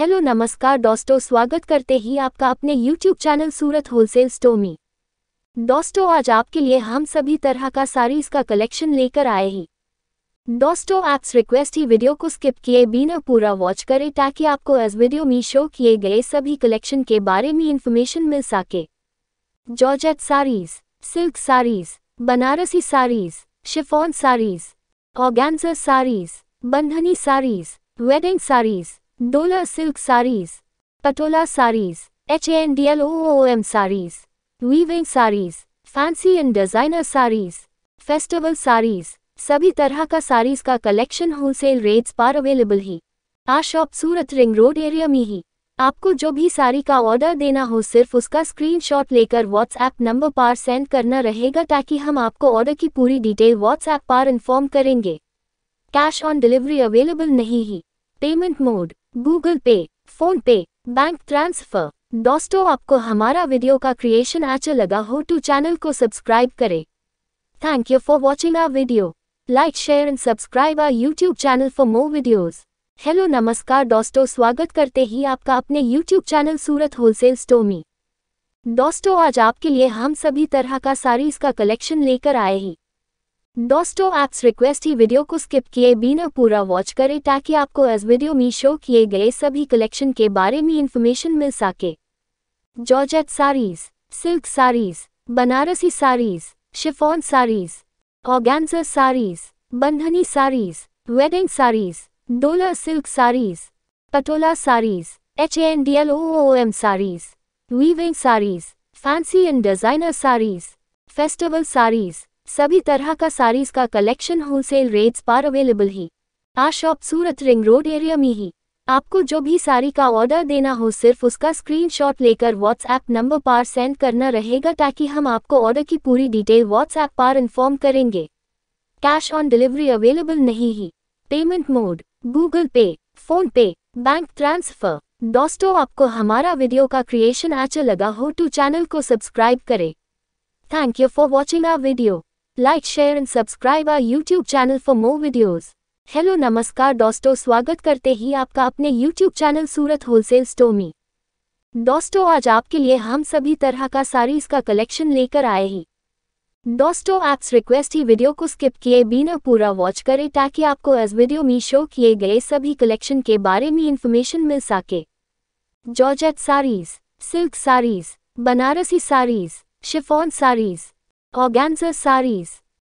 hello नमस्कार दोस्तों स्वागत करते ही आपका अपने YouTube channel Surat wholesale store में दोस्तों आज आपके लिए हम सभी तरह का साड़ीज का कलेक्शन लेकर आए हैं दोस्तों आप रिक्वेस्ट ही वीडियो को स्किप किए बिना पूरा वॉच करें ताकि आपको इस वीडियो में शो किए गए सभी कलेक्शन के बारे में इन्फॉर्मेशन मिल सके georgette saris silk saris Banarasi saris chiffon saris organza saris Bandhani saris wedding saris Dola silk saris Patola saris H N D L O M saris weaving saris fancy and designer saris festival saris सभी तरह का साड़ीज का कलेक्शन होलसेल रेट्स पर अवेलेबल ही आ shop Surat ring road area में ही आपको जो भी साड़ी का ऑर्डर देना हो सिर्फ उसका स्क्रीनशॉट लेकर व्हाट्सएप नंबर पर सेंड करना रहेगा ताकि हम आपको ऑर्डर की पूरी डिटेल व्हाट्सएप पर इन्फॉर्म करेंगे कैश ऑन डिलीवरी अवेलेबल नहीं ही payment mode Google Pay PhonePe bank transfer दोस्तों आपको हमारा वीडियो का क्रिएशन अच्छा लगा हो तो चैनल को सब्सक्राइब करें thank you for watching our video like share and subscribe our YouTube channel for more videos hello नमस्कार दोस्तों स्वागत करते ही आपका अपने YouTube channel Surat wholesale store में दोस्तों आज आपके लिए हम सभी तरह का साड़ीज का कलेक्शन लेकर आए हैं दोस्तों आप रिक्वेस्ट ही वीडियो को स्किप किए बिना पूरा वॉच करें ताकि आपको इस वीडियो में शो किए गए सभी कलेक्शन के बारे में इन्फॉर्मेशन मिल सके georgette saris silk saris Banarasi saris chiffon saris organza saris Bandhani saris wedding saris Dola silk saris Patola saris H N D L O M saris weaving saris fancy and designer saris festival saris सभी तरह का साड़ीज का कलेक्शन होलसेल रेट्स पर अवेलेबल ही आ shop Surat ring road area में ही आपको जो भी साड़ी का ऑर्डर देना हो सिर्फ उसका स्क्रीनशॉट लेकर व्हाट्सएप नंबर पर सेंड करना रहेगा ताकि हम आपको ऑर्डर की पूरी डिटेल व्हाट्सएप पर इन्फॉर्म करेंगे कैश ऑन डिलीवरी अवेलेबल नहीं ही payment mode Google Pay PhonePe bank transfer दोस्तों आपको हमारा वीडियो का क्रिएशन अच्छा लगा हो तो चैनल को सब्सक्राइब करें thank you for watching our video like share and subscribe our YouTube channel for more videos hello नमस्कार दोस्तों स्वागत करते ही आपका अपने YouTube channel Surat wholesale store में दोस्तों आज आपके लिए हम सभी तरह का साड़ीज का कलेक्शन लेकर आए हैं दोस्तों आप रिक्वेस्ट ही वीडियो को स्किप किए बिना पूरा वॉच करें ताकि आपको इस वीडियो में शो किए गए सभी कलेक्शन के बारे में इन्फॉर्मेशन मिल सके georgette saris silk saris Banarasi saris chiffon saris Organza saris